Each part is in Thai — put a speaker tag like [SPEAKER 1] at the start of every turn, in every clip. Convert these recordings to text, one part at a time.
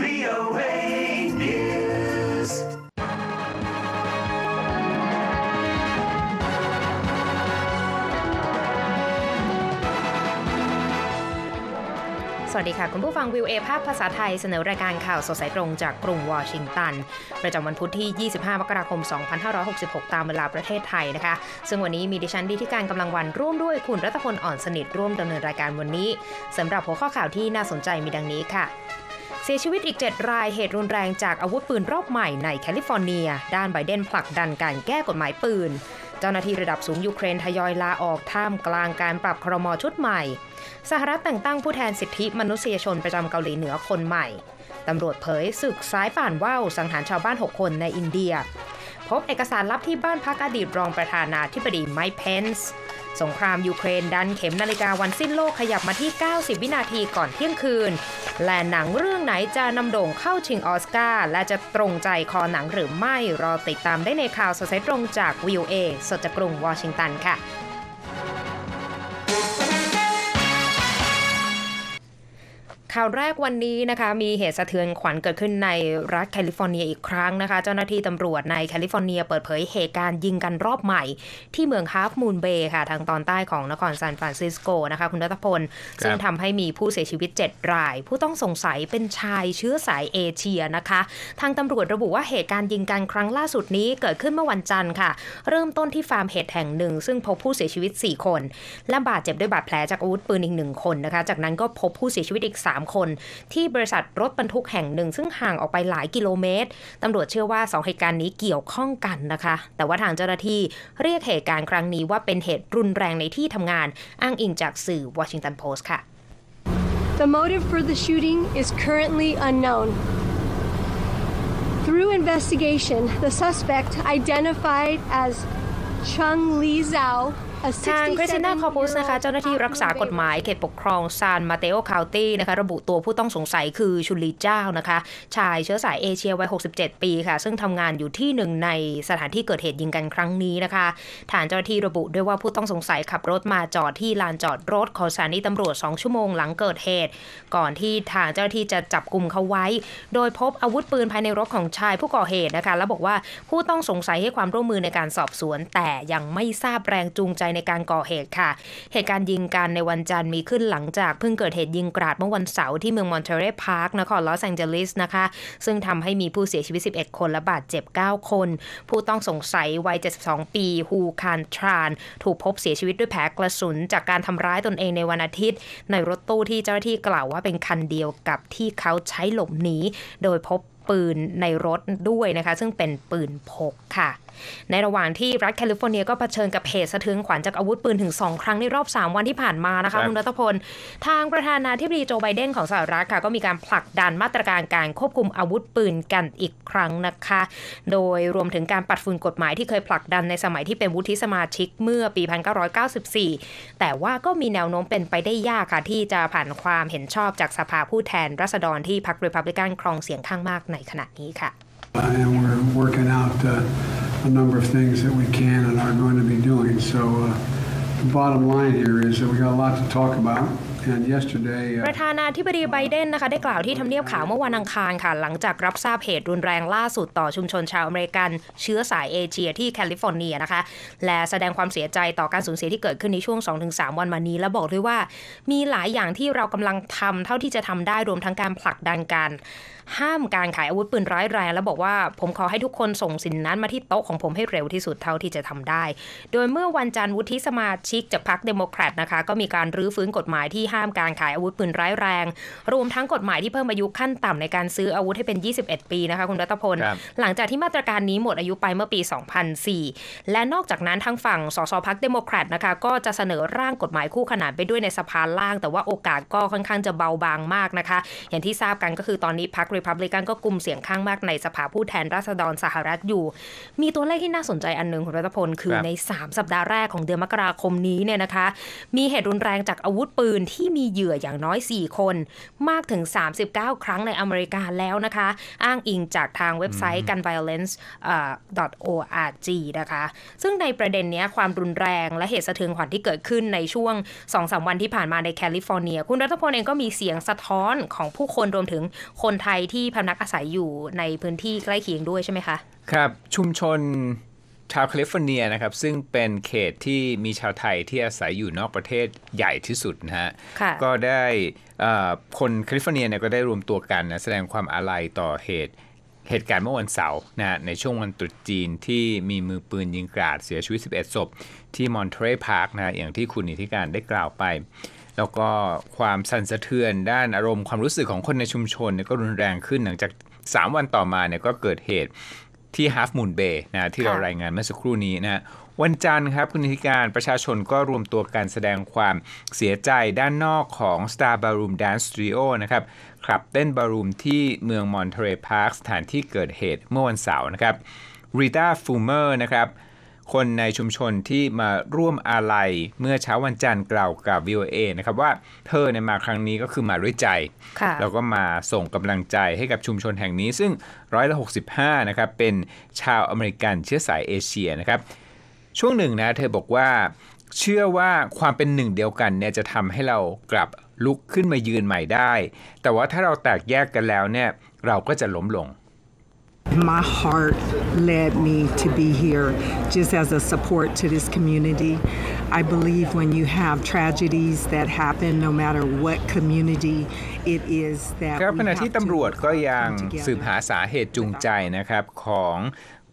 [SPEAKER 1] VOA News สวัสดี
[SPEAKER 2] ค่ะ คุณผู้ฟังวิวเอภาพภาษาไทยเสนอรายการข่าวสดสายตรงจากกรุงวอชิงตัน ประจำวันพุธที่ 25มกราคม 2566 ตามเวลาประเทศไทยนะคะ ซึ่งวันนี้มีดิฉันดีที่การกำลังวันร่วมด้วยคุณรัตพลอ่อนสนิทร่วมดำเนินรายการวันนี้สำหรับหัวข้อข่าวที่น่าสนใจมีดังนี้ค่ะเสียชีวิตอีก7รายเหตุรุนแรงจากอาวุธปืนรอบใหม่ในแคลิฟอร์เนีย ด้านไบเดนผลักดันการแก้กฎหมายปืน เจ้าหน้าที่ระดับสูงยูเครนทยอยลาออกท่ามกลางการปรับครมอชุดใหม่ สหรัฐแต่งตั้งผู้แทนสิทธิ มนุษยชนประจำเกาหลีเหนือคนใหม่ ตำรวจเผยศึกซ้ายป่านว่าวสังหารชาวบ้าน 6 คนในอินเดีย พบเอกสารลับที่บ้านพักอดีตรองประธานาธิบดีไมค์เพนส์สงครามยูเครนดันเข็มนาฬิกาวันสิ้นโลกขยับมาที่ 90 วินาทีก่อนเที่ยงคืน และหนังเรื่องไหนจะนำโด่งเข้าชิงออสการ์ และจะตรงใจคอหนังหรือไม่รอติดตามได้ในข่าวสดสายตรงจากวิวเอสดจากกรุงวอชิงตันค่ะข่าวแรกวันนี้นะคะมีเหตุสะเทือนขวัญเกิดขึ้นในรัฐแคลิฟอร์เนียอีกครั้งนะคะ เจ้าหน้าที่ตำรวจในแคลิฟอร์เนียเปิดเผยเหตุการณ์ยิงกันรอบใหม่ ที่เมืองฮาฟมูนเบย์ค่ะทางตอนใต้ของนครซานฟรานซิสโกนะคะคุณรัตพล ซึ่งทำให้มีผู้เสียชีวิต 7 ราย ผู้ต้องสงสัยเป็นชายเชื้อสายเอเชียนะคะทางตำรวจระบุว่าเหตุการณ์ยิงกันครั้งล่าสุดนี้เกิดขึ้นเมื่อวันจันทร์ค่ะ เริ่มต้นที่ฟาร์มเห็ดแห่งหนึ่ง ซึ่งพบผู้เสียชีวิต4คนและบาดเจ็บด้วยบาดแผลจากอาวุธปืนอีกหนึ่งคนนะคะจากนั้นก็พบผู้เสียชีวิตอีก 3 3คนที่บริษัทรถบรรทุกแห่งหนึ่ง ซึ่งห่างออกไปหลายกิโลเมตร ตำรวจเชื่อว่า2เหตุการณ์นี้เกี่ยวข้องกันนะคะ แต่ว่าทางเจ้าหน้าที่เรียกเหตุการณ์ครั้งนี้ว่าเป็นเหตุรุนแรงในที่ทำงาน อ้างอิงจากสื่อวอชิงตันโพสต์ค่ะ
[SPEAKER 1] The motive for the shooting is currently unknown. Through investigation, the suspect identified as Chung Li Zhao ทางคริสตินาคอ
[SPEAKER 2] ปูสนะคะ เจ้าหน้าที่รักษากฎหมาย เขตปกครองซานมาเตโอคาวตี้นะคะ ระบุตัวผู้ต้องสงสัยคือชุลีเจ้านะคะ ชายเชื้อสายเอเชียวัย67 ปีค่ะ ซึ่งทำงานอยู่ที่หนึ่งในสถานที่เกิดเหตุยิงกันครั้งนี้นะคะ ฐานเจ้าหน้าที่ระบุด้วยว่าผู้ต้องสงสัยขับรถมาจอดที่ลานจอดรถของสถานีตำรวจ 2 ชั่วโมงหลังเกิดเหตุ ก่อนที่ทางเจ้าหน้าที่จะจับกลุ่มเขาไว้ โดยพบอาวุธปืนภายในรถของชาย ผู้ก่อเหตุนะคะแล้วบอกว่าผู้ต้องสงสัยให้ความร่วมมือในการสอบสวน แต่ยังไม่ทราบแรงจูงใจในการก่อเหตุค่ะ เหตุการณ์ยิงกันในวันจันทร์มีขึ้นหลังจาก เพิ่งเกิดเหตุยิงกราดเมื่อวันเสาร์ที่เมืองมอนเทเรพาร์ค นครลอสแองเจลิสนะคะ ซึ่งทำให้มีผู้เสียชีวิต 11 คน และบาดเจ็บ 9 คน ผู้ต้องสงสัยวัย 72 ปี ฮูคานทรานถูกพบเสียชีวิตด้วยแผลกระสุนจากการทำร้ายตนเองในวันอาทิตย์ ในรถตู้ที่เจ้าหน้าที่กล่าวว่าเป็นคันเดียวกับที่เขาใช้หลบหนี โดยพบปืนในรถด้วยนะคะ ซึ่งเป็นปืนพกค่ะในระหว่างที่รัฐแคลิฟอร์เนีย ก็เผชิญกับเหตุ สะเทือนขวัญจากอาวุธปืน ถึง 2 ครั้งในรอบ 3 วันที่ผ่านมานะคะคุณรัตพลทางประธานาธิบดีโจไบเดนของสหรัฐค่ะก็มีการผลักดันมาตรการการควบคุมอาวุธปืนกันอีกครั้งนะคะ โดยรวมถึงการปัดฝุ่นกฎหมายที่เคยผลักดันในสมัยที่เป็นวุฒิสมาชิกเมื่อปี 1994 แต่ว่าก็มีแนวโน้มเป็นไปได้ยากค่ะที่จะผ่านความเห็นชอบจากสภาผู้แทนรัษฎรที่พรรครีพับลิกันครองเสียงข้างมากในขณะนี้ค่ะ
[SPEAKER 3] and we're working out uh, a number of things that we can and are going to be doing. So uh, the bottom line here is that we got a lot to talk about. ปร
[SPEAKER 2] ะธานาธิบดีไบเดนนะคะ ได้กล่าวที่ทำเนียบขาวเมื่อวันอังคารค่ะหลังจากรับทราบเหตุรุนแรงล่าสุดต่อชุมชนชาวอเมริกันเชื้อสายเอเชียที่แคลิฟอร์เนียนะคะและแสดงความเสียใจต่อการสูญเสียที่เกิดขึ้นในช่วง 2-3 วันมานี้ และบอกด้วยว่ามีหลายอย่างที่เรากำลังทำเท่าที่จะทำได้รวมทั้งการผลักดันการห้ามการขายอาวุธปืนร้ายแรงและบอกว่าผมขอให้ทุกคนส่งสินนั้นมาที่โต๊ะของผมให้เร็วที่สุดเท่าที่จะทำได้ โดยเมื่อวันจันทร์วุฒิสมาชิกจากพรรคเดโมแครตนะคะก็มีการรื้อฟื้นกฎหมายที่ห้ามการขายอาวุธปืนร้ายแรง รวมทั้งกฎหมายที่เพิ่มอายุขั้นต่ำในการซื้ออาวุธให้เป็น 21 ปีนะคะคุณรัตพลหลังจากที่มาตรการนี้หมดอายุไปเมื่อปี 2004 และนอกจากนั้นทางฝั่งสสพักเดโมแครตนะคะก็จะเสนอร่างกฎหมายคู่ขนานไปด้วยในสภาล่าง แต่ว่าโอกาสก็ค่อนข้างจะเบาบางมากนะคะอย่างที่ทราบกันก็คือตอนนี้พักรีพับลิกันก็กลุ่มเสียงข้างมากในสภาผู้แทนราษฎรสหรัฐอยู่ มีตัวเลขที่น่าสนใจอันหนึ่งคุณรัตพลคือใน 3 สัปดาห์แรกของเดือนมกราคมนี้เนี่ยนะคะมีเหตุรุนแรงจากอาวุธปืนทที่มีเหยื่ออย่างน้อย 4 คน มากถึง 39 ครั้งในอเมริกาแล้วนะคะ อ้างอิงจากทางเว็บไซต์ gunviolence.org นะคะ ซึ่งในประเด็นนี้ความรุนแรง และเหตุสะเทือนขวัญที่เกิดขึ้นในช่วง 2-3 วันที่ผ่านมาในแคลิฟอร์เนีย คุณรัฐพลเองก็มีเสียงสะท้อนของผู้คนรวมถึงคนไทยที่พำนักอาศัยอยู่ในพื้นที่ใกล้เคียงด้วยใช่ไหมคะ
[SPEAKER 1] ครับ ชุมชนชาวแคลิฟอร์เนียนะครับซึ่งเป็นเขตที่มีชาวไทยที่อาศัยอยู่นอกประเทศใหญ่ที่สุดนะฮะก็ได้คนแคลิฟอร์เนียเนี่ยก็ได้รวมตัวกันนะแสดงความอาลัยต่อเหตุ เหตุการณ์เมื่อวันเสาร์นะในช่วงวันตรุษจีนที่มีมือปืนยิงกราด เสียชีวิต 11 ศพ ที่มอนเทรย์พาร์คนะอย่างที่คุณอิธิการได้กล่าวไป แล้วก็ความสั่นสะเทือนด้านอารมณ์ความรู้สึกของคนในชุมชนก็รุนแรงขึ้นหลังจาก 3 วันต่อมาเนี่ยก็เกิดเหตุที่ฮาร์ฟมูนเบย์นะที่เรารายงานเมื่อสักครู่นี้นะวันจันทร์ครับคุณธิการประชาชนก็รวมตัวการแสดงความเสียใจด้านนอกของ Star b a l r o o m Dance Studio นะครับคลับเต้นบารูมที่เมืองมอนเทเรพาร์คสถานที่เกิดเหตุเมื่อวันเสาร์นะครับริต้าฟูเมอร์นะครับคนในชุมชนที่มาร่วมอาลัยเมื่อเช้าวันจันทร์กล่าวกับ VOA นะครับว่าเธอเนี่ยมาครั้งนี้ก็คือมาด้วยใจแล้วก็มาส่งกำลังใจให้กับชุมชนแห่งนี้ซึ่งร้อยละ65นะครับเป็นชาวอเมริกันเชื้อสายเอเชียนะครับช่วงหนึ่งนะเธอบอกว่าเชื่อว่าความเป็นหนึ่งเดียวกันเนี่ยจะทำให้เรากลับลุกขึ้นมายืนใหม่ได้ แต่ว่าถ้าเราแตกแยกกันแล้วเนี่ยเราก็จะล้มลง My heart led me
[SPEAKER 3] to be here just as a support to this community. I believe when you have tragedies that happen, no matter what community it is, that ครับขณะ
[SPEAKER 1] ที่ตำรวจก็ยังสืบหาสาเหตุจูงใจนะครับของ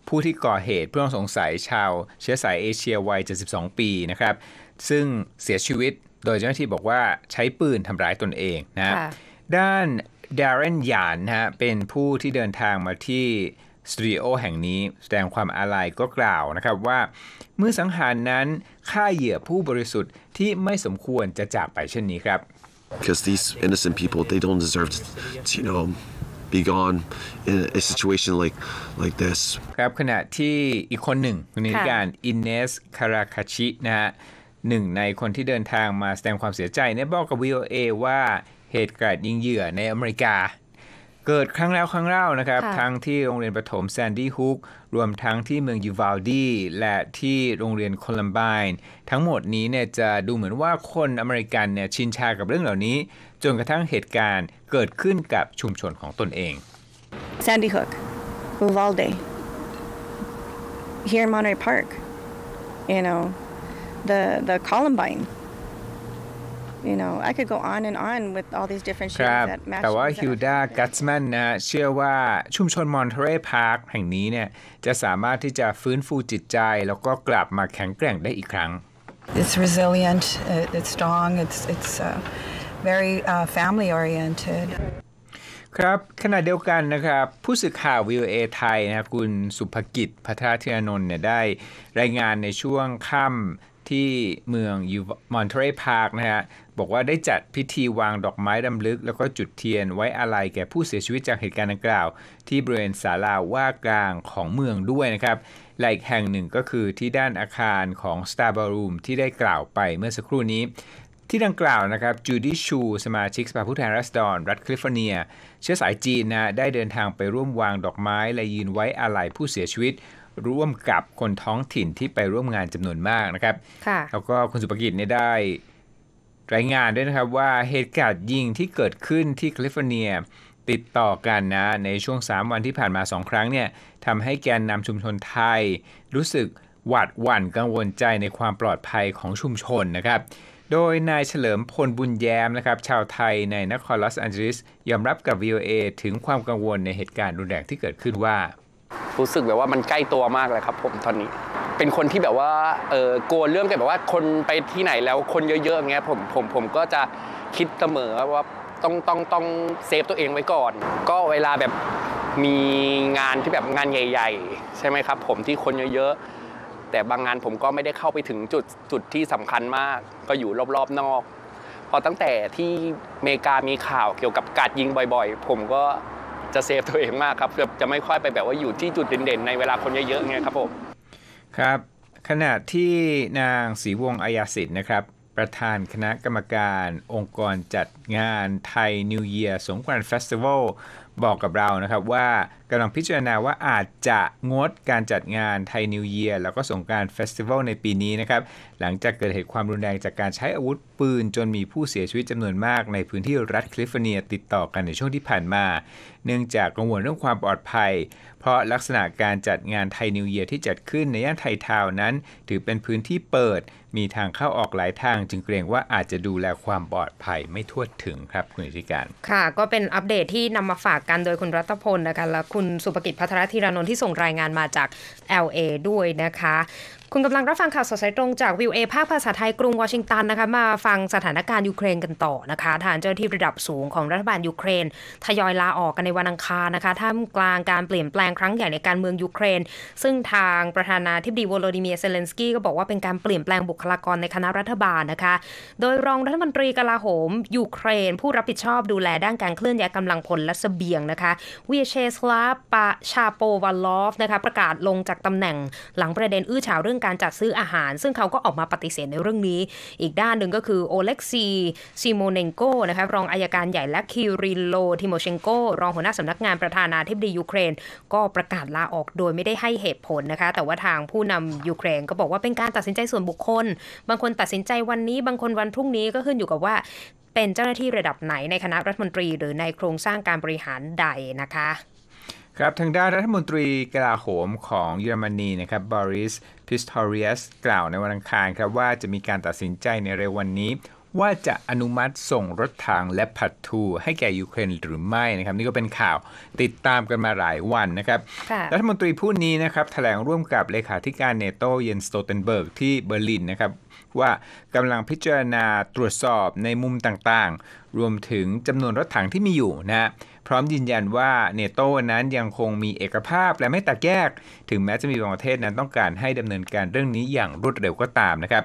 [SPEAKER 1] ผู้ที่ก่อเหตุเพื่อสงสัยชาวเชื้อสายเอเชียวัย 72 ปีนะครับ ซึ่งเสียชีวิตโดยเจ้าหน้าที่บอกว่าใช้ปืนทำร้ายตนเองนะ ด้านดารันหยานฮะเป็นผู้ที่เดินทางมาที่สตูดิโอ แห่งนี้ แสดงความอาลัยก็กล่าวนะครับว่าเมื่อสังหารนั้นฆ่าเหยื่อผู้บริสุทธิ์ที่ไม่สมควรจะจากไปเช่นนี้ครับ
[SPEAKER 3] because these innocent people they don't deserve to, you know be gone in a situation like like this
[SPEAKER 1] ครับขณะที่อีกคนหนึ่งคนนิการอินเนสคาราคาชินะฮะหนึ่งในคนที่เดินทางมาแสดงความเสียใจเนี่ยบอกกับ VOA ว่าเหตุการณ์ยิงเหยื่อในอเมริกา เกิดครั้งแล้วครั้งเล่านะครับ ทั้งที่โรงเรียนประถมแซนดี้ฮุกรวมทั้งที่เมืองยูวัลดีและที่โรงเรียนโคลัมายน์ทั้งหมดนี้เนี่ยจะดูเหมือนว่าคนอเมริกันเนี่ยชินชากับเรื่องเหล่านี้ จนกระทั่งเหตุการณ์เกิดขึ้นกับชุมชนของตนเอง Sandy Hook Uvalde here in Monterey Park you know the the Columbine you know I could go on and on with all these different ครับแต่ว่าฮิวดากัตสแมนนะเชื่อว่าชุมชนมอนเทเรพาร์คแห่งนี้เนี่ยจะสามารถที่จะฟื้นฟูจิตใจ แล้วก็กลับมาแข็งแกร่งได้อีกครั้ง It's resilient,
[SPEAKER 3] it's strong, it's, it's uh, very uh, family oriented.
[SPEAKER 1] ครับขณะเดียวกันนะครับ ผู้สื่อข่าววิวเอไทยนะคุณสุภกิจพัทรเทยานนท์เนี่ยได้ รายงานในช่วงค่ำที่เมืองอยู่มอนเทเรพาร์คนะฮะบอกว่าได้จัดพิธีวางดอกไม้ดำลึก แล้วก็จุดเทียนไว้อาลัยแก่ผู้เสียชีวิตจากเหตุการณ์ดังกล่าว ที่บริเวณศาลาว่ากลางของเมืองด้วยนะครับและอีกแห่งหนึ่งก็คือที่ด้านอาคารของ Star b a l r o o m ที่ได้กล่าวไปเมื่อสักครู่นี้ ที่ดังกล่าวนะครับจูดิชูสมาชิกสภาผู้แทนรสดอรรัฐแคลิฟอร์เนีย เชื้อสายจีนนะ ได้เดินทางไปร่วมวางดอกไม้และยืนไว้อาลัยผู้เสียชีวิต ร่วมกับคนท้องถิ่นที่ไปร่วมงานจำนวนมากนะครับแล้วก็คุณสุภกิจเนี่ยได้รายงานด้วยนะครับว่าเหตุการณ์ยิงที่เกิดขึ้นที่แคลิฟอร์เนีย ติดต่อกันนะในช่วง 3 วันที่ผ่านมา 2 ครั้งเนี่ยทำให้แกนนำชุมชนไทย รู้สึกหวาดหวั่นกังวลใจในความปลอดภัยของชุมชนนะครับโดยนายเฉลิมพลบุญแย้มนะครับชาวไทยในนครลอสแอนเจลิส ยอมรับกับ VOA ถึงความกังวลในเหตุการณ์รุนแรงที่เกิดขึ้นว่ารู้สึกแบบว่ามันใกล้ตัวมากเลยครับ ผมตอนนี้ เป็นคนที่แบบว่าเออกลัวเรื่องแบบว่าคนไปที่ไหนแล้วคนเยอะๆเงี้ยผมผมผมก็จะคิดเสมอว่าต้องต้องต้องเซฟตัวเองไว้ก่อนก็เวลาแบบมีงานที่แบบงานใหญ่ ๆ ใช่ไหมครับ ผมที่คนเยอะๆแต่บางงานผมก็ไม่ได้เข้าไปถึงจุดจุดที่สำคัญมากก็อยู่รอบๆนอก พอตั้งแต่ที่เมกามีข่าวเกี่ยวกับการยิงบ่อย ๆ ผมก็จะเซฟตัวเองมากครับจะไม่ค่อยไปแบบว่าอยู่ที่จุดเด่น ๆ ในเวลาคนเยอะๆเงครับผมครับ ขณะที่นางศรีวงศ์อายาสิทธิ์นะครับ ประธานคณะกรรมการ องค์กรจัดงานไทยนิวเยียร์สงกรานต์เฟสติวัลบอกกับเรานะครับว่ากำลังพิจารณาว่าอาจจะงดการจัดงานไทยนิวเยียร์แล้วก็สงการเฟสติวัลในปีนี้นะครับ หลังจากเกิดเหตุความรุนแรงจากการใช้อาวุธปืนจนมีผู้เสียชีวิตจำนวนมากในพื้นที่รัฐแคลิฟอร์เนีย ติดต่อกันในช่วงที่ผ่านมา เนื่องจากกังวลเรื่องความปลอดภัย เพราะลักษณะการจัดงานไทยนิวเยียร์ที่จัดขึ้นในย่านไทยทาวน์นั้น ถือเป็นพื้นที่เปิดมีทางเข้าออกหลายทาง จึงเกรงว่าอาจจะดูแลความปลอดภัยไม่ทั่วถึงครับคุณธิการ
[SPEAKER 2] ค่ะ ก็เป็นอัปเดตที่นำมาฝากกันโดยคุณรัตพลนะคะและคุคุณสุภกิจพัทรธีรนนท์ที่ส่งรายงานมาจาก LA ด้วยนะคะคุณกำลังรับฟังข่าวสดสายตรงจากวิวเอภาคภาษาไทยกรุงวอชิงตันนะคะมาฟังสถานการณ์ยูเครนกันต่อนะคะฐานเจ้าหน้าที่ระดับสูงของรัฐบาลยูเครนทยอยลาออกกันในวันอังคารนะคะท่ามกลางการเปลี่ยนแปลงครั้งใหญ่ในการเมืองยูเครน ซึ่งทางประธานาธิบดีวโลดิเมียเซเลนสกี้ก็บอกว่าเป็นการเปลี่ยนแปลงบุคลากรในคณะรัฐบาลนะคะ โดยรองรัฐมนตรีกลาโหมยูเครน ผู้รับผิดชอบดูแลด้านการเคลื่อนย้ายกำลังพลและสเสบียงนะคะวีเชสลาปาชาโปวัลลอฟนะคะประกาศลงจากตำแหน่งหลังประเด็นอื้อฉาวเรื่ององการจัดซื้ออาหาร ซึ่งเขาก็ออกมาปฏิเสธในเรื่องนี้ อีกด้านหนึ่งก็คือโอเล็กซีซิโมเนนโกนะคะรองอายการใหญ่และคิริโลทิโมเชนโกรองหัวหน้าสำนักงานประธานาธิบดียูเครนก็ประกาศลาออกโดยไม่ได้ให้เหตุผลนะคะ แต่ว่าทางผู้นำยูเครนก็บอกว่าเป็นการตัดสินใจส่วนบุคคล บางคนตัดสินใจวันนี้บางคนวันพรุ่งนี้ก็ขึ้นอยู่กับว่า เป็นเจ้าหน้าที่ระดับไหนในคณะรัฐมนตรี หรือในโครงสร้างการบริหารใดนะคะ
[SPEAKER 1] ครับทางด้านรัฐมนตรีกลาโหมของเยอรมนีนะครับบอริสพิสทอริอัสกล่าวในวันอังคารครับว่าจะมีการตัดสินใจในเร็ววันนี้ ว่าจะอนุมัติส่งรถถังและผัดทูให้แก่ยูเครนหรือไม่นะครับ นี่ก็เป็นข่าวติดตามกันมาหลายวันนะครับรัฐมนตรีผู้นี้นะครับถแถลงร่วมกับเลขาธิการเนโตเยนสโตเทนเบิร์กที่เบอร์ลินนะครับว่ากำลังพิจารณาตรวจสอบในมุมต่างๆ รวมถึงจำนวนรถถังที่มีอยู่นะพร้อมยืนยันว่าเนโตนั้นยังคงมีเอกภาพและไม่แตกแยก ถึงแม้จะมีบางประเทศนั้นต้องการให้ดำเนินการเรื่องนี้อย่างรวดเร็วก็ตามนะครับ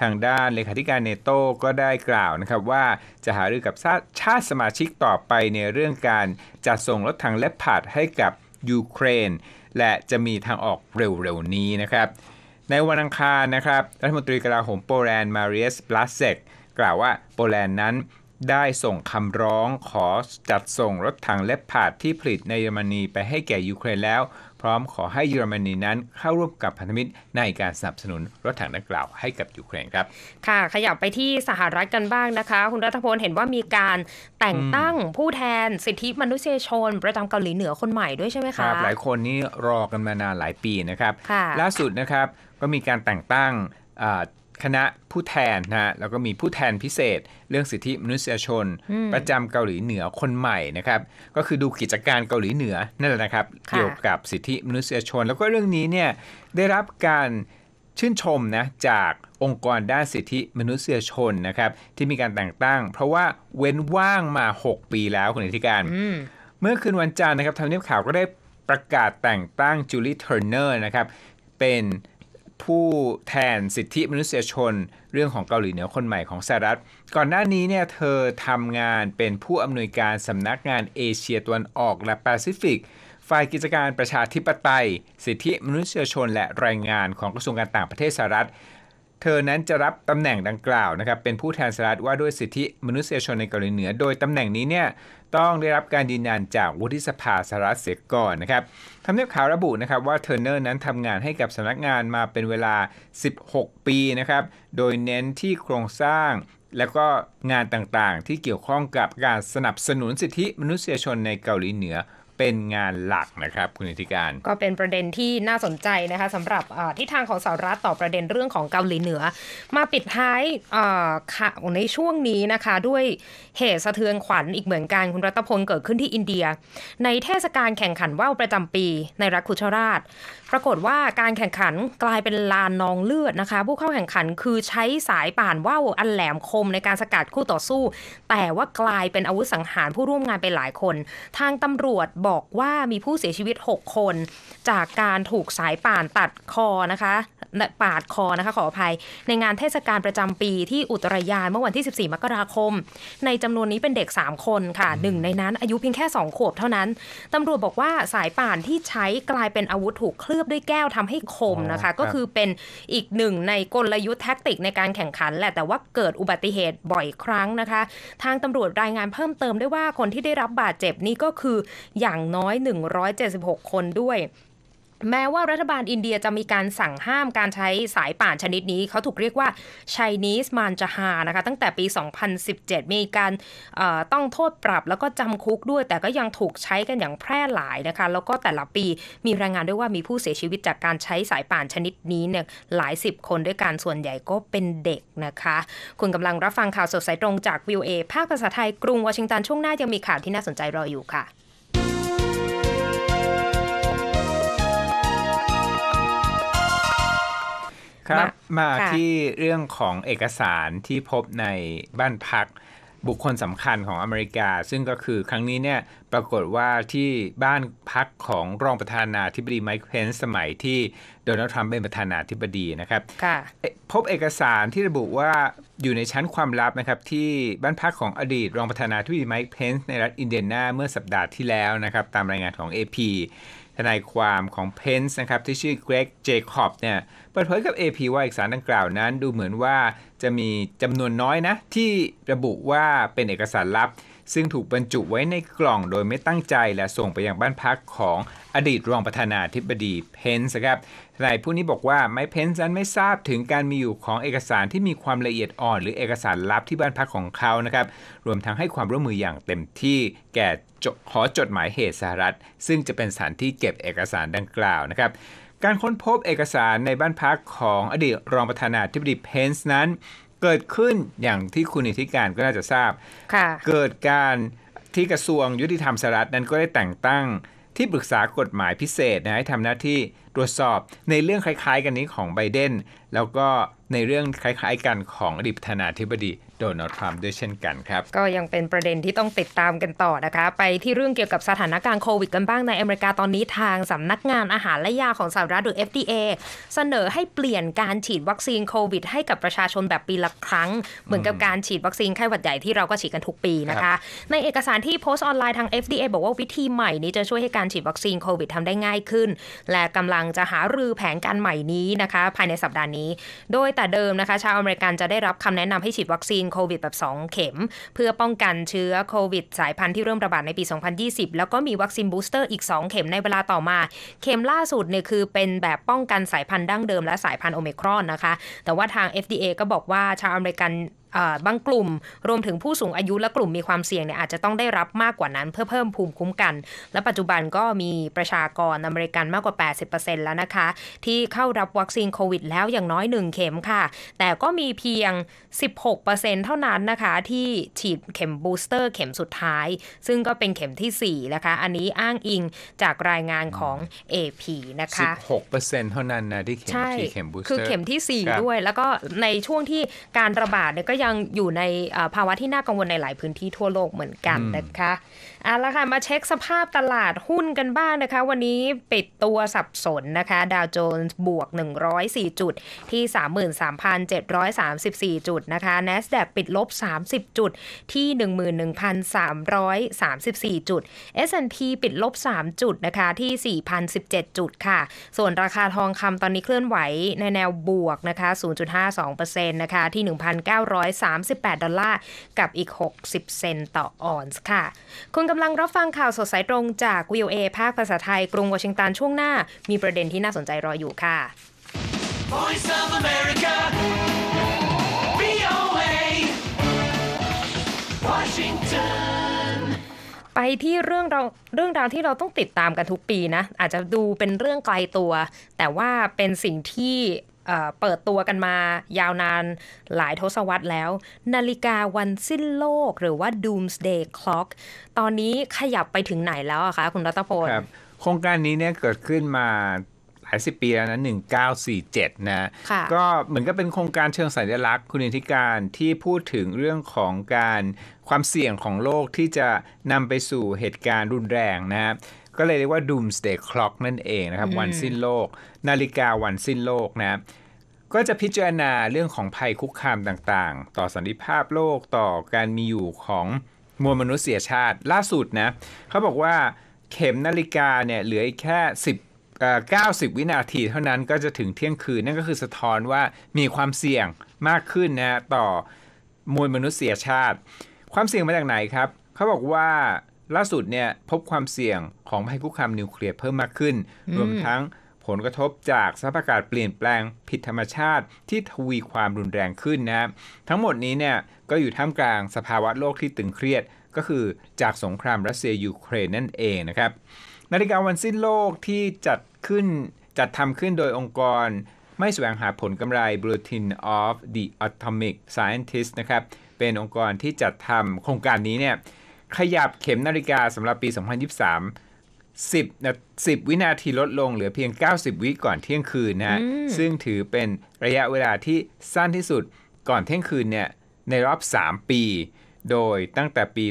[SPEAKER 1] ทางด้านเลขาธิการเนโตก็ได้กล่าวนะครับว่าจะหารือกับชาติสมาชิกต่อไปในเรื่องการ จัดส่งรถถังและพาดให้กับยูเครน และจะมีทางออกเร็วๆ นี้นะครับ ในวันอังคารนะครับรัฐมนตรีกลาโหมโปแลนด์มาริเอสบลาเซกกล่าวว่าโปแลนด์นั้นได้ส่งคำร้องขอจัดส่งรถถังและผาดที่ผลิตในเยอรมนีไปให้แก่ยูเครนแล้ว พร้อมขอให้เยอรมนีนั้นเข้าร่วมกับพันธมิตรในการสนับสนุนรถถังดังกล่าวให้กับยูเครนครับ
[SPEAKER 2] ค่ะขยับไปที่สหรัฐกันบ้างนะคะคุณรัฐพลเห็นว่ามีการแต่งตั้งผู้แทนสิทธิมนุษยชนประจำเกาหลีเหนือคนใหม่ด้วยใช่ไหมคะครับ หลาย
[SPEAKER 1] คนนี้รอกันมานานหลายปีนะครับล่าสุดนะครับก็มีการแต่งตั้งคณะผู้แทนนะแล้วก็มีผู้แทนพิเศษ เรื่องสิทธิมนุษยชน ประจำเกาหลีเหนือคนใหม่นะครับก็คือดูกิจการเกาหลีเหนือนั่นแหละนะครับเกี่ยวกับสิทธิมนุษยชน แล้วก็เรื่องนี้เนี่ยได้รับการชื่นชมนะจากองค์กรด้านสิทธิมนุษยชนนะครับที่มีการแต่งตั้ง เพราะว่าเว้นว่างมา 6 ปีแล้วคุณอธิการเมื่อคืนวันจันทร์นะครับทาเนียบข่าวก็ได้ประกาศแต่งตั้งจูลี่เทอร์เนอร์นะครับเป็นผู้แทนสิทธิมนุษยชน เรื่องของเกาหลีเหนือคนใหม่ของสหรัฐ ก่อนหน้านี้เนี่ยเธอทำงานเป็นผู้อำนวยการสำนักงานเอเชียตะวันออกและแปซิฟิก ฝ่ายกิจการประชาธิปไตยสิทธิมนุษยชนและแรงงานของกระทรวงการต่างประเทศสหรัฐเธอนั้นจะรับตำแหน่งดังกล่าวนะครับเป็นผู้แทนสหรัฐว่าด้วยสิทธิมนุษยชนในเกาหลีเหนือ โดยตำแหน่งนี้เนี่ยต้องได้รับการยืนยันจากวุฒิสภาสหรัฐเสียก่อนนะครับทำเนียบข่าวระบุนะครับว่าเทอร์เนอร์นั้นทำงานให้กับสำนักงานมาเป็นเวลา 16 ปีนะครับโดยเน้นที่โครงสร้างแล้วก็งานต่างๆ ที่เกี่ยวข้องกับการสนับสนุนสิทธิมนุษยชนในเกาหลีเหนือเป็นงานหลักนะครับคุณธิติการก
[SPEAKER 2] ็เป็นประเด็นที่น่าสนใจนะคะสำหรับทิศทางของสหรัฐต่อประเด็นเรื่องของเกาหลีเหนือ มาปิดท้ายข่าวในช่วงนี้นะคะ ด้วยเหตุสะเทือนขวัญอีกเหมือนกันคุณรัตพลเกิดขึ้นที่อินเดีย ในเทศกาลแข่งขันว่าวประจำปีในรัฐคุชราช ปรากฏว่าการแข่งขันกลายเป็นลานนองเลือดนะคะผู้เข้าแข่งขันคือใช้สายป่านว่าวอันแหลมคมในการสกัดคู่ต่อสู้ แต่ว่ากลายเป็นอาวุธสังหารผู้ร่วมงานไปหลายคน ทางตำรวจบอกบอกว่ามีผู้เสียชีวิต 6 คน จากการถูกสายป่านตัดคอนะคะปาดคอนะคะขออภัย ในงานเทศกาลประจำปีที่อุตรยานเมื่อวันที่ 14 มกราคม ในจำนวนนี้เป็นเด็ก 3 คนค่ะหนึ่งในนั้นอายุเพียงแค่2ขวบเท่านั้นตำรวจบอกว่าสายป่านที่ใช้กลายเป็นอาวุธถูก เคลือบด้วยแก้วทำให้คมนะคะ ก็คือเป็นอีกหนึ่งในกลยุทธ์แท็กติกในการแข่งขันแหละแต่ว่าเกิดอุบัติเหตุบ่อยครั้งนะคะ ทางตำรวจรายงานเพิ่มเติมได้ว่าคนที่ได้รับบาดเจ็บนี่ก็คืออย่างน้อย 176 คนด้วยแม้ว่ารัฐบาลอินเดียจะมีการสั่งห้ามการใช้สายป่านชนิดนี้ เขาถูกเรียกว่า Chinese m a n j a h a นะคะตั้งแต่ปี 2017 มีการต้องโทษปรับแล้วก็จำคุกด้วยแต่ก็ยังถูกใช้กันอย่างแพร่หลายนะคะแล้วก็แต่ละปีมีรายงานด้วยว่ามีผู้เสียชีวิตจากการใช้สายป่านชนิดนี้เนี่ยหลายสิบคนด้วยการส่วนใหญ่ก็เป็นเด็กนะคะ คุณกำลังรับฟังข่าวสดสายตรงจากวิวเอภาคภาษาไทยกรุงวอชิงตันช่วงหน้ายังมีข่าวที่น่าสนใจรออยู่ค่ะ
[SPEAKER 1] ครับมาที่เรื่องของเอกสารที่พบในบ้านพักบุคคลสำคัญของอเมริกา ซึ่งก็คือครั้งนี้เนี่ยปรากฏว่าที่บ้านพักของรองประธานาธิบดีไมค์เพนสมัยที่โดนัลด์ทรัมป์เป็นประธานาธิบดีนะครับพบเอกสารที่ระบุว่าอยู่ในชั้นความลับนะครับ ที่บ้านพักของอดีต รองประธานาธิบดีไมค์เพนส์ในรัฐอินเดียนาเมื่อสัปดาห์ที่แล้วนะครับ ตามรายงานของ AP ทนายความของเพนซ์นะครับ ที่ชื่อเกรกเจคอบเนี่ย เปิดเผยกับ AP ว่าเอกสารดังกล่าวนั้นดูเหมือนว่าจะมีจำนวนน้อยนะ ที่ระบุว่าเป็นเอกสารลับซึ่งถูกบรรจุไว้ในกล่องโดยไม่ตั้งใจและส่งไปยังบ้านพักของอดีตรองประธานาธิบดีเพนส์ครับนายผู้นี้บอกว่าไม่เพนส์นั้นไม่ทราบถึงการมีอยู่ของเอกสารที่มีความละเอียดอ่อน หรือเอกสารลับที่บ้านพักของเขานะครับรวมทั้งให้ความร่วมมืออย่างเต็มที่แก่หอจดหมายเหตุสหรัฐ ซึ่งจะเป็นสถานที่เก็บเอกสารดังกล่าวนะครับ การค้นพบเอกสารในบ้านพักของอดีตรองประธานาธิบดีเพนส์นั้นเกิดขึ้นอย่างที่คุณอธิการก็น่าจะทราบ เกิดการที่กระทรวงยุติธรรมสหรัฐนั้นก็ได้แต่งตั้งที่ปรึกษากฎหมายพิเศษนะให้ทำหน้าที่ตรวจสอบในเรื่องคล้ายๆกันนี้ของไบเดนแล้วก็ในเรื่องคล้ายๆกันของอดีตประธานาธิบดีโดนัลด์ทรัมป์ด้วยเช่นกันครับ
[SPEAKER 2] ก็ยังเป็นประเด็นที่ต้องติดตามกันต่อนะคะ ไปที่เรื่องเกี่ยวกับสถานการณ์โควิดกันบ้างในอเมริกาตอนนี้ทางสำนักงานอาหารและยาของสหรัฐหรือ FDA เสนอให้เปลี่ยนการฉีดวัคซีนโควิดให้กับประชาชนแบบปีละครั้งเหมือนกับการฉีดวัคซีน ไข้หวัดใหญ่ที่เราก็ฉีดกันทุกปีนะคะ ในเอกสารที่โพสต์ออนไลน์ทาง FDA บอกว่าวิธีใหม่ นี้จะช่วยให้การฉีดวัคซีนโควิดทำได้ง่ายขึ้น และกำลังจะหารือแผนการใหม่นี้นะคะภายในสัปดาห์นี้ โดยแต่เดิมนะคะชาวอเมริกันจะได้รับคำแนะนำให้ฉีดวัคซีนโควิดแบบ 2 เข็ม เพื่อป้องกันเชื้อโควิดสายพันธุ์ที่เริ่มระบาดในปี 2020 แล้วก็มีวัคซีนบูสเตอร์อีก 2 เข็มในเวลาต่อมา เข็มล่าสุดเนี่ยคือเป็นแบบป้องกันสายพันธุ์ดั้งเดิมและสายพันธุ์โอเมกรอนนะคะ แต่ว่าทาง FDA ก็บอกว่าชาวอเมริกันบางกลุ่มรวมถึงผู้สูงอายุและกลุ่มมีความเสี่ยงเนี่ยอาจจะต้องได้รับมากกว่านั้นเพื่อเพิ่มภูมิคุ้มกัน และปัจจุบันก็มีประชากร อเมริกันมากกว่า 80%แล้วนะคะ ที่เข้ารับวัคซีนโควิดแล้วอย่างน้อย 1 เข็มค่ะ แต่ก็มีเพียง 16%เท่านั้นนะคะที่ฉีดเข็มบูสเตอร์ เข็มสุดท้าย ซึ่งก็เป็นเข็มที่ 4 นะคะ อันนี้อ้างอิงจากรายงานของ AP นะคะ
[SPEAKER 1] 16%เท่านั้นนะที่เข็มที่เข็มบูสเตอร์คือเข็มที่ 4 ด้วย
[SPEAKER 2] แล้วก็ในช่วงที่การระบาดเนี่ยก็ยังอยู่ในภาวะที่น่ากังวลในหลายพื้นที่ทั่วโลกเหมือนกันนะคะเอาละค่ะมาเช็คสภาพตลาดหุ้นกันบ้างนะคะ วันนี้ปิดตัวสับสนนะคะดาวโจนส์บวก 104 จุด ที่ 33,734 จุดนะคะ NASDAQ ปิดลบ 30 จุดที่ 11,334 จุด S&P ปิดลบ 3 จุดนะคะที่ 4,017 จุดค่ะ ส่วนราคาทองคำตอนนี้เคลื่อนไหวในแนวบวกนะคะ0.52%นะคะที่1,938ดอลลาร์กับอีก 60 เซนต์ต่อออนซ์ค่ะคุณกำลังรับฟังข่าวสดสายตรงจากวิวเอภาคภาษาไทยกรุงวอชิงตันช่วงหน้า มีประเด็นที่น่าสนใจรออยู่ค่ะ
[SPEAKER 1] Voice of America VOA Washington
[SPEAKER 2] ไปที่เรื่องเราเรื่องราวที่เราต้องติดตามกันทุกปีนะ อาจจะดูเป็นเรื่องไกลตัว แต่ว่าเป็นสิ่งที่เปิดตัวกันมายาวนานหลายทศวรรษแล้ว นาฬิกาวันสิ้นโลกหรือว่า Doomsday Clock ตอนนี้ขยับไปถึงไหน
[SPEAKER 1] แล้วคะคุณรัตพลครับ โครงการนี้เนี่ยเกิดขึ้นมาหลายสิบปีแล้วนะ 1947นะก็เหมือนกับเป็นโครงการเชิงสัญลักษณ์คุณอิการที่พูดถึงเรื่องของการความเสี่ยงของโลกที่จะนำไปสู่เหตุการณ์รุนแรงนะครับก็เลยเรียกว่า Doomsday Clock นั่นเองนะครับ วันสิ้นโลก นาฬิกาวันสิ้นโลกนะ ก็จะพิจารณาเรื่องของภัยคุกคามต่างๆ ต่อสันติภาพโลกต่อการมีอยู่ของมวลมนุษยชาติล่าสุดนะเขาบอกว่าเข็มนาฬิกาเนี่ยเหลืออีกแค่10 90 วินาทีเท่านั้นก็จะถึงเที่ยงคืน นั่นก็คือสะท้อนว่ามีความเสี่ยงมากขึ้นนะต่อมวลมนุษยชาติ ความเสี่ยงมาจากไหนครับเขาบอกว่าล่าสุดเนี่ยพบความเสี่ยงของภัยคุกคามนิวเคลียร์เพิ่มมากขึ้น รวมทั้งผลกระทบจากสภาพอากาศเปลี่ยนแปลงผิดธรรมชาติที่ทวีความรุนแรงขึ้นนะทั้งหมดนี้เนี่ยก็อยู่ท่ามกลางสภาวะโลกที่ตึงเครียด ก็คือจากสงครามรัสเซียยูเครนนั่นเองนะครับนาฬิกาวันสิ้นโลกที่จัดขึ้นจัดทำขึ้นโดยองค์กรไม่แสวงหาผลกำไร Bulletin of the Atomic Scientist นะครับเป็นองค์กรที่จัดทำโครงการนี้เนี่ยขยับเข็มนาฬิกาสำหรับปี 2023 10นะ10 วินาทีลดลงเหลือเพียง 90 วิก่อนเที่ยงคืนนะซึ่งถือเป็นระยะเวลาที่สั้นที่สุดก่อนเที่ยงคืนเนี่ยในรอบ 3 ปี โดยตั้งแต่ปี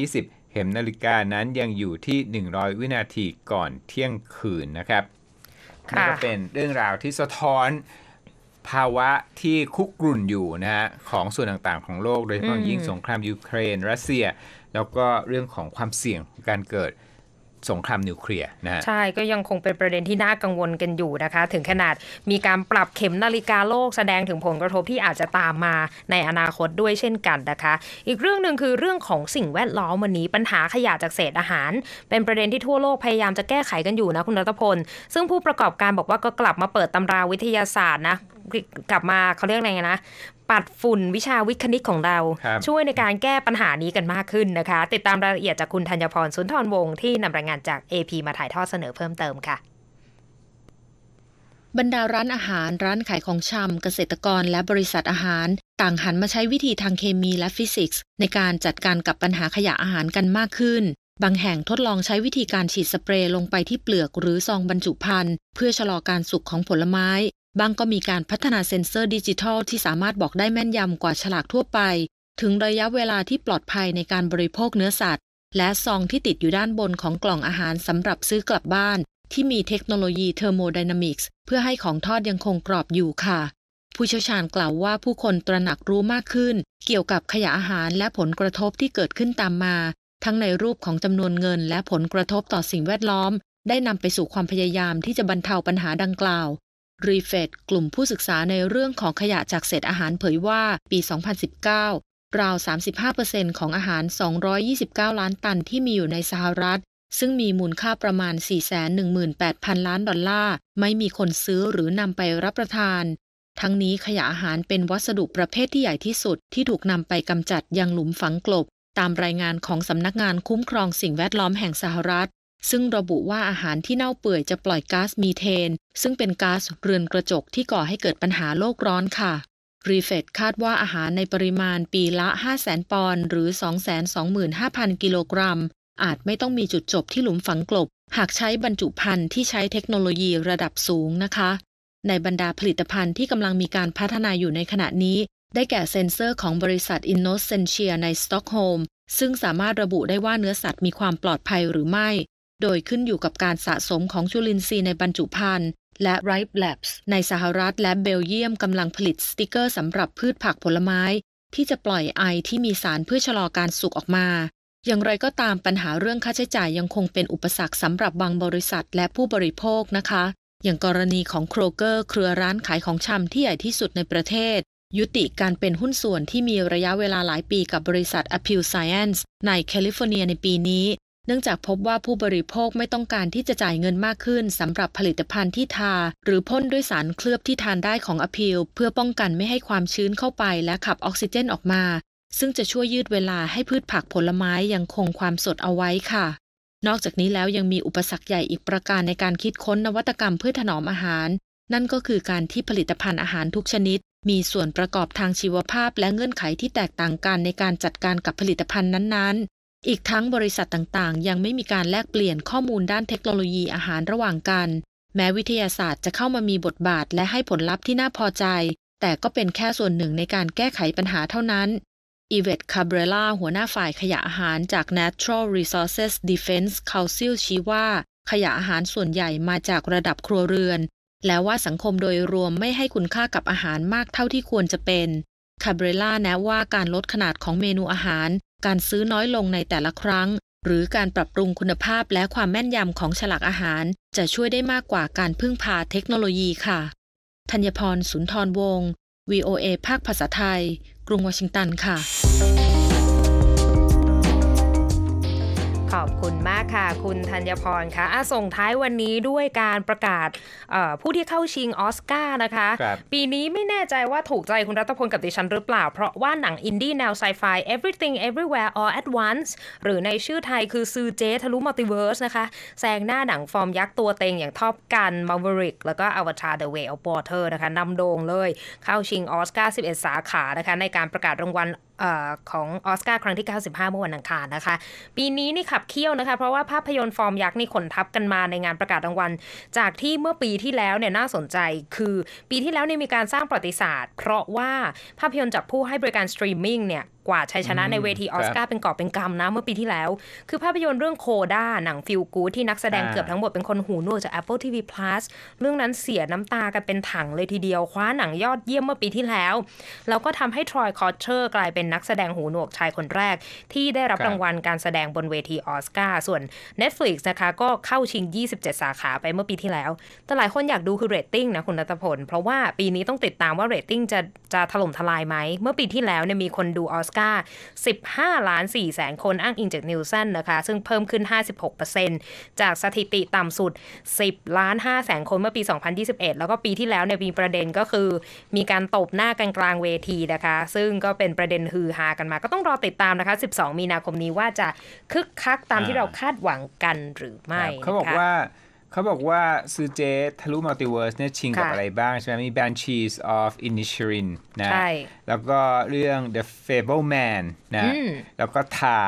[SPEAKER 1] 2020 เข็มนาฬิกานั้นยังอยู่ที่ 100 วินาทีก่อนเที่ยงคืนนะครับนี่ก็เป็นเรื่องราวที่สะท้อนภาวะที่คุกรุ่นอยู่นะฮะของส่วนต่างๆของโลกโดยเฉพาะยิ่งสงครามยูเครน รัสเซีย แล้วก็เรื่องของความเสี่ยงการเกิดสงครามนิวเคลียร์นะใช
[SPEAKER 2] ่ก็ยังคงเป็นประเด็นที่น่ากังวลกันอยู่นะคะ ถึงขนาดมีการปรับเข็มนาฬิกาโลกแสดงถึงผลกระทบที่อาจจะตามมาในอนาคตด้วยเช่นกันนะคะ อีกเรื่องหนึ่งคือเรื่องของสิ่งแวดล้อมวันนี้ปัญหาขยะจากเศษอาหาร เป็นประเด็นที่ทั่วโลกพยายามจะแก้ไขกันอยู่นะคุณรัตพลซึ่งผู้ประกอบการบอกว่าก็กลับมาเปิดตำราวิทยาศาสตร์นะกลับมาเขาเรียกอะไรนะ ปัดฝุ่นวิชาวิคณิตของเรา ช่วยในการแก้ปัญหานี้กันมากขึ้นนะคะ ติดตามรายละเอียดจากคุณธัญพรสุนทรวงศ์ที่นำรายงานจาก AP มาถ่ายทอดเสนอเพิ่มเติมค่ะ
[SPEAKER 3] บรรดาร้านอาหาร ร้านขายของชำเกษตรกร และบริษัทอาหาร ต่างหันมาใช้วิธีทางเคมีและฟิสิกส์ ในการจัดการกับปัญหาขยะอาหารกันมากขึ้น บางแห่งทดลองใช้วิธีการฉีดสเปรย์ลงไปที่เปลือกหรือซองบรรจุภัณฑ์เพื่อชะลอการสุกของผลไม้บางก็มีการพัฒนาเซ็นเซอร์ดิจิทัล ที่สามารถบอกได้แม่นยำกว่าฉลากทั่วไป ถึงระยะเวลาที่ปลอดภัยในการบริโภคเนื้อสัตว์ และซองที่ติดอยู่ด้านบนของกล่องอาหารสำหรับซื้อกลับบ้าน ที่มีเทคโนโลยีเทอร์โมไดนามิกส์เพื่อให้ของทอดยังคงกรอบอยู่ค่ะ ผู้เชี่ยวชาญกล่าวว่าผู้คนตระหนักรู้มากขึ้น เกี่ยวกับขยะอาหารและผลกระทบที่เกิดขึ้นตามมา ทั้งในรูปของจำนวนเงิน และผลกระทบต่อสิ่งแวดล้อม ได้นำไปสู่ความพยายามที่จะบรรเทาปัญหาดังกล่าวรีเฟดกลุ่มผู้ศึกษาในเรื่องของขยะจากเศษอาหารเผยว่า ปี 2019 ราว 35%ของอาหาร 229 ล้านตันที่มีอยู่ในสหรัฐ ซึ่งมีมูลค่าประมาณ 418,000 ล้านดอลลาร์ไม่มีคนซื้อหรือนำไปรับประทาน ทั้งนี้ขยะอาหารเป็นวัสดุประเภทที่ใหญ่ที่สุดที่ถูกนำไปกำจัดยังหลุมฝังกลบ ตามรายงานของสำนักงานคุ้มครองสิ่งแวดล้อมแห่งสหรัฐซึ่งระบุว่าอาหารที่เน่าเปื่อยจะปล่อยก๊าซมีเทน ซึ่งเป็นก๊าซเรือนกระจกที่ก่อให้เกิดปัญหาโลกร้อนค่ะรีเฟตคาดว่าอาหารในปริมาณปีละ 500,000ปอนด์หรือ 225,000 กิโลกรัม อาจไม่ต้องมีจุดจบที่หลุมฝังกลบ หากใช้บรรจุภัณฑ์ที่ใช้เทคโนโลยีระดับสูงนะคะ ในบรรดาผลิตภัณฑ์ที่กำลังมีการพัฒนาอยู่ในขณะนี้ ได้แก่เซ็นเซอร์ของบริษัท Innocentia ในสต็อกโฮล์มซึ่งสามารถระบุได้ว่าเนื้อสัตว์มีความปลอดภัยหรือไม่โดยขึ้นอยู่กับการสะสมของจุลินทรีย์ในบรรจุภัณฑ์และไรฟ์แลบส์ในสหรัฐและเบลเยียมกำลังผลิตสติกเกอร์สำหรับพืชผักผลไม้ ที่จะปล่อยไอที่มีสารเพื่อชะลอการสุกออกมา อย่างไรก็ตามปัญหาเรื่องค่าใช้จ่ายยังคงเป็นอุปสรรคสำหรับบางบริษัทและผู้บริโภคนะคะ อย่างกรณีของโครเกอร์เครือร้านขายของชำที่ใหญ่ที่สุดในประเทศ ยุติการเป็นหุ้นส่วนที่มีระยะเวลาหลายปีกับบริษัท Appeal Science ในแคลิฟอร์เนียในปีนี้เนื่องจากพบว่าผู้บริโภคไม่ต้องการที่จะจ่ายเงินมากขึ้นสำหรับผลิตภัณฑ์ที่ทาหรือพ่นด้วยสารเคลือบที่ทานได้ของอพิลเพื่อป้องกันไม่ให้ความชื้นเข้าไปและขับออกซิเจนออกมา ซึ่งจะช่วยยืดเวลาให้พืชผักผลไม้ยังคงความสดเอาไว้ค่ะ นอกจากนี้แล้วยังมีอุปสรรคใหญ่อีกประการในการคิดค้นนวัตกรรมเพื่อถนอมอาหาร นั่นก็คือการที่ผลิตภัณฑ์อาหารทุกชนิดมีส่วนประกอบทางชีวภาพและเงื่อนไขที่แตกต่างกันในการจัดการกับผลิตภัณฑ์นั้นอีกทั้งบริษัทต่างๆ ยังไม่มีการแลกเปลี่ยนข้อมูลด้านเทคโนโลยีอาหารระหว่างกัน แม้วิทยาศาสตร์จะเข้ามามีบทบาท และให้ผลลัพธ์ที่น่าพอใจ แต่ก็เป็นแค่ส่วนหนึ่งในการแก้ไขปัญหาเท่านั้น อีเวตคาเบรล่าหัวหน้าฝ่ายขยะอาหารจาก Natural Resources Defense Council ชี้ว่า ขยะอาหารส่วนใหญ่มาจากระดับครัวเรือน และว่าสังคมโดยรวมไม่ให้คุณค่ากับอาหารมากเท่าที่ควรจะเป็นคาเบรล่าแนะว่าการลดขนาดของเมนูอาหารการซื้อน้อยลงในแต่ละครั้ง หรือการปรับปรุงคุณภาพและความแม่นยำของฉลากอาหาร จะช่วยได้มากกว่าการพึ่งพาเทคโนโลยีค่ะธัญพรสุนทรวงศ์ VOA ภาคภาษาไทย กรุงวอชิงตันค่ะขอบคุณมากค่ะ ค
[SPEAKER 2] ุณธัญพรค่ะ ส่งท้ายวันนี้ด้วยการประกาศผู้ที่เข้าชิงออสการ์นะคะ ปีนี้ไม่แน่ใจว่าถูกใจคุณรัตพลกับดิฉันหรือเปล่า เพราะว่าหนังอินดี้แนวไซไฟ everything everywhere all at once หรือในชื่อไทยคือซือเจทะลุมัลติเวิร์สนะคะแซงหน้าหนังฟอร์มยักษ์ตัวเต็งอย่างท็อปกันมาวริกแล้วก็อวตาร The Way of Water นะคะ นำโด่งเลยเข้าชิงออสการ์11 สาขานะคะในการประกาศรางวัลของออสการ์ครั้งที่ 95 เมื่อวันอังคารนะคะ ปีนี้นี่ขับเคี่ยวนะคะเพราะว่าภาพยนตร์ฟอร์มยักษ์นี่ขนทับกันมาในงานประกาศรางวัลจากที่เมื่อปีที่แล้วเนี่ยน่าสนใจ คือปีที่แล้วเนี่ยมีการสร้างประวัติศาสตร์เพราะว่าภาพยนตร์จากผู้ให้บริการสตรีมมิ่งเนี่ยกว่าชัยชนะในเวทีออสการ์เป็นกอบเป็นกำนะเมื่อปีที่แล้ว คือภาพยนตร์เรื่องโคด้าหนังฟิลกูที่นักแสดงเกือบทั้งหมดเป็นคนหูหนวกจาก Apple TV Plus เรื่องนั้นเสียน้ำตากันเป็นถังเลยทีเดียว คว้าหนังยอดเยี่ยมเมื่อปีที่แล้วแล้วก็ทำให้ทรอยคอร์เชอร์กลายเป็นนักแสดงหูหนวกชายคนแรก ที่ได้รับรางวัลการแสดงบนเวทีออสการ์ส่วน Netflix นะคะก็เข้าชิง 27 สาขาไปเมื่อปีที่แล้ว แต่หลายคนอยากดูคือเรตติ้งนะคุณรัตพลเพราะว่าปีนี้ต้องติดตามว่าเรตติ้งจะจะถล่มทลายไหมเมื่อปีที่แล้วเนี่ยมีคนดูออสา15 ล้าน4แสนคนอ้างอิงจากนิวเซนนะคะ ซึ่งเพิ่มขึ้น 56%จากสถิติต่ำสุด 10 ล้าน 5แสนคนเมื่อปี 2021 แล้วก็ปีที่แล้วเนี่ยมีประเด็นก็คือ มีการตบหน้ากันกลางเวทีนะคะ ซึ่งก็เป็นประเด็นฮือฮากันมา ก็ต้องรอติดตามนะคะ 12 มีนาคมนี้ว่าจะคึกคักตามที่เราคาดหวังกันหรือไม่ เขาบอกว่า
[SPEAKER 1] เขาบอกว่าซูเจทะลุมัลติเวิร์สเนี่ยชิงกับอะไรบ้างใช่ไหมมี Banshees of i n i s h ิ r i n นะแล้วก็เรื่อง The Fableman นะแล้วก็ทา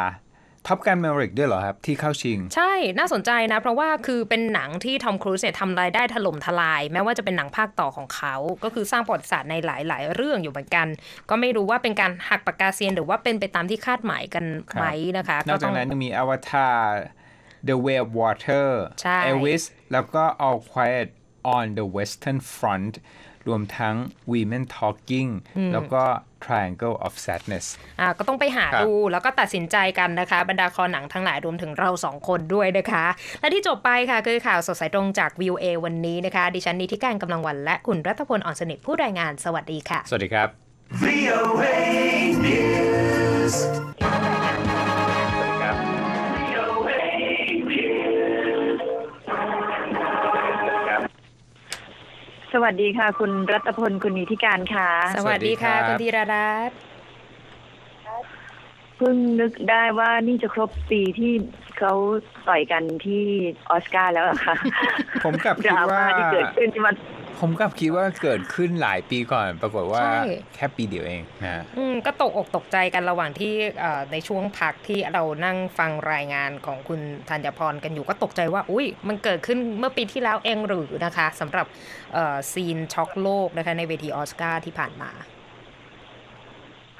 [SPEAKER 1] ท็อปการ์เมริกด้วยเหรอครับ ที่เข้าชิง
[SPEAKER 2] ใช่น่าสนใจนะ เพราะว่าคือเป็นหนังที่ทอมครูซเนี่ยทำรายได้ถล่มทลาย แม้ว่าจะเป็นหนังภาคต่อของเขา ก็คือสร้างประวัติศาสตร์ในหลาย ๆ เรื่องอยู่เหมือนกัน ก็ไม่รู้ว่าเป็นการหักปากกาเซียนหรือว่าเป็นไปตามที่คาดหมายกันไหมนะคะนอกจากนั้น
[SPEAKER 1] มีอวตาร The Way of Water Elvis แล้วก็ All Quiet on the Western Front รวมทั้ง Women Talking แล้วก็ Triangle of Sadness อ
[SPEAKER 2] ่าก็ต้องไปหาดูแล้วก็ตัดสินใจกันนะคะบรรดาคอหนังทั้งหลายรวมถึงเราสองคนด้วยนะคะ และที่จบไปค่ะ คือข่าวสดสายตรงจากวิวเวันนี้นะคะดิฉันนิติการกำลังวันและคุณรัฐพลอ่อนสนิทผู้รายงานสวัสดีค่ะ
[SPEAKER 1] สวัสดีครับ VOA News
[SPEAKER 3] สวัสดีค่ะ คุณรัตพล คุณนิธิการค่ะสวัสดีค่ะ คุณธีรรัตน์เพิ่งนึกได้ว่านี่จะครบปีที่เขาต่อยกันที่ออสการ์แล้วอค่ะ
[SPEAKER 1] ผมกลับคิดว่าที่เกิดขึ้นที่มันผมก็คิดว่าเกิดขึ้นหลายปีก่อน ปรากฏว่าแค่ปีเดียวเองนะ
[SPEAKER 2] อืมก็ตก อก ตกใจกันระหว่างที่ในช่วงพักที่เรานั่งฟังรายงานของคุณธัญพรกันอยู่ก็ตกใจว่า อุ้ยมันเกิดขึ้นเมื่อปีที่แล้วเองหรือนะคะสำหรับซีนช็อ
[SPEAKER 3] กโลกนะคะ ในเวทีออสการ์ที่ผ่านมา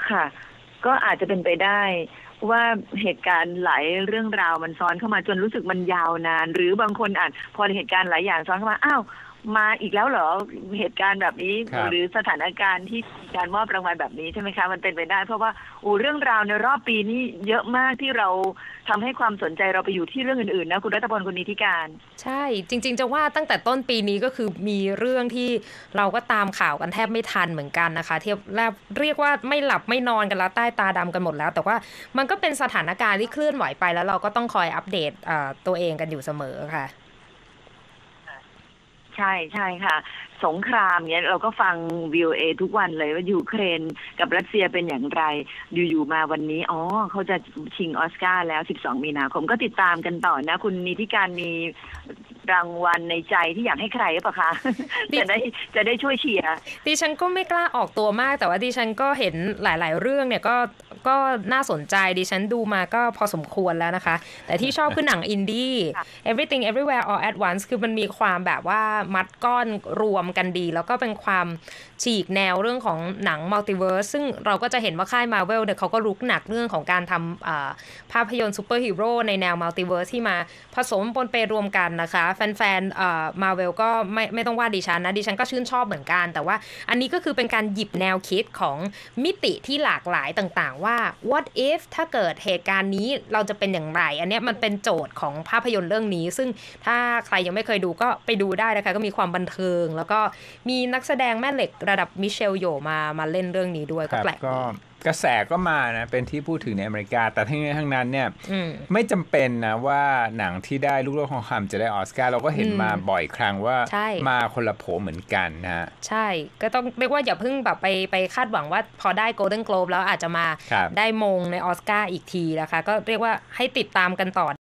[SPEAKER 3] ค่ะ ก็อาจจะเป็นไปได้ว่าเหตุการณ์หลายเรื่องราวมันซ้อนเข้ามาจนรู้สึกมันยาวนาน หรือบางคนอาจพอเหตุการณ์หลายอย่างซ้อนเข้ามาอ้าวมาอีกแล้วเหรอเหตุการณ์แบบนี้หรือสถานการณ์ที่การมอบรางวัลแบบนี้ใช่ไหมคะมันเป็นไปได้ เพราะว่าอูเรื่องราวในรอบปีนี้เยอะมากที่เราทำให้ความสนใจเราไปอยู่ที่เรื่องอื่นๆนะคุณรั
[SPEAKER 2] ตพลคุณนิติการ ใช่ จริง ๆ จะว่าตั้งแต่ต้นปีนี้ก็คือมีเรื่องที่เราก็ตามข่าวกันแทบไม่ทันเหมือนกันนะคะเทียบเรียกว่าไม่หลับไม่นอนกันแล้วใต้ตาดำกันหมดแล้ว แต่ว่ามันก็เป็นสถานการณ์ที่เคลื่อนไหวไปแล้วเราก็ต้องคอยอัปเดตตัวเองกันอยู่เสมอค่ะ
[SPEAKER 3] ใช่ใช่ค่ะ สงครามเนี้ยเราก็ฟังวิวเอทุกวันเลยว่ายูเครนกับรัสเซียเป็นอย่างไรอยู่ๆมาวันนี้อ๋อเขาจะชิงออสการ์แล้ว 12 มีนาคมก็ติดตามกันต่อนะ คุณนิธิการมีรางวัลในใจที่อยากให้ใครหรือเปล่าคะจะได้จะได้
[SPEAKER 2] ช่วยเชียร์ดิฉันก็ไม่กล้าออกตัวมากแต่ว่าดิฉันก็เห็นหลายๆ เรื่องเนี่ยก็ก็น่าสนใจดิฉันดูมาก็พอสมควรแล้วนะคะ แต่ที่ชอบคือหนังอินดี้ everything everywhere all at once คือมันมีความแบบว่ามัดก้อนรวมกันดี แล้วก็เป็นความฉีกแนวเรื่องของหนังมัลติเวิร์สซึ่งเราก็จะเห็นว่าค่ายมาเวลเนี่ยเขาก็รุกหนักเรื่องของการทำภาพยนตร์ซูเปอร์ฮีโร่ในแนวมัลติเวิร์สที่มาผสมปนเปรวมกันนะคะ แฟนๆมาเวลก็ไม่ไม่ต้องว่าดิฉันนะดิฉันก็ชื่นชอบเหมือนกัน แต่ว่าอันนี้ก็คือเป็นการหยิบแนวคิดของมิติที่หลากหลายต่าง ๆ ว่าา what if ถ้าเกิดเหตุการณ์นี้เราจะเป็นอย่างไร อันนี้มันเป็นโจทย์ของภาพยนตร์เรื่องนี้ ซึ่งถ้าใครยังไม่เคยดูก็ไปดูได้นะคะ ก็มีความบันเทิง แล้วก็มีนักแสดงแม่เหล็กระดับมิเชลโยมามาเล่นเรื่องนี้ด้วยก็แปลกก
[SPEAKER 1] กระแสก็มานะเป็นที่พูดถึงในอเมริกา แต่ทั้งนี้ทั้งนั้นเนี่ยไม่จำเป็นนะว่าหนังที่ได้ลูกโลกทองคำจะได้ออสการ์เราก็เห็นมาบ่อยครั้งว่ามาคนละโผเหมือนกันนะ
[SPEAKER 2] ใช่ก็ต้องเรียกว่าอย่าเพิ่งแบบไปไปคาดหวังว่าพอได้โกลเด้นโกลบแล้วอาจจะมาได้มงในออสการ์อีกทีนะคะ ก็เรียกว่าให้ติดตามกันต่อ